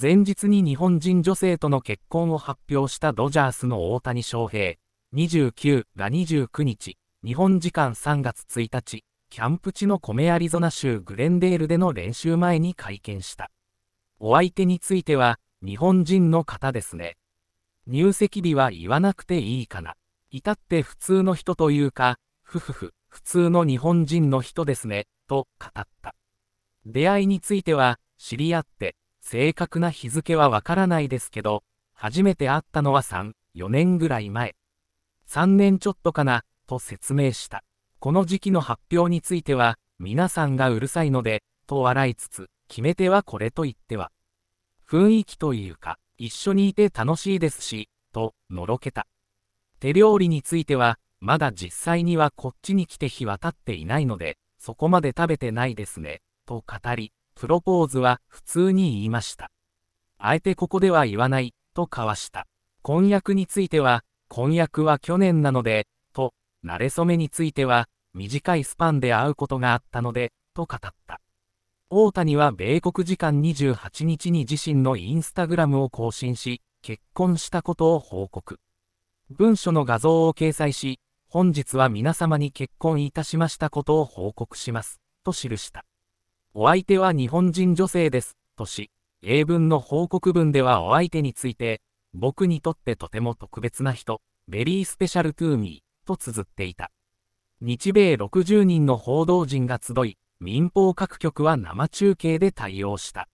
前日に日本人女性との結婚を発表したドジャースの大谷翔平、29が29日、日本時間3月1日、キャンプ地のコメアリゾナ州グレンデールでの練習前に会見した。お相手については、日本人の方ですね。入籍日は言わなくていいかな。至って普通の人というか、ふふふ、普通の日本人の人ですね、と語った。出会いについては、知り合って、正確な日付はわからないですけど、初めて会ったのは3、4年ぐらい前。3年ちょっとかな、と説明した。この時期の発表については、皆さんがうるさいので、と笑いつつ、決め手はこれと言っては。雰囲気というか、一緒にいて楽しいですし、と、のろけた。手料理については、まだ実際にはこっちに来て日は経っていないので、そこまで食べてないですね、と語り、プロポーズは普通に言いました。あえてここでは言わない、と交わした。婚約については、婚約は去年なので、と、馴れ初めについては、短いスパンで会うことがあったので、と語った。大谷は米国時間28日に自身のインスタグラムを更新し、結婚したことを報告。文書の画像を掲載し、本日は皆様に結婚いたしましたことを報告します、と記した。お相手は日本人女性です、とし、英文の報告文ではお相手について、僕にとってとても特別な人、ベリースペシャルトゥーミー、と綴っていた。日米60人の報道陣が集い、民放各局は生中継で対応した。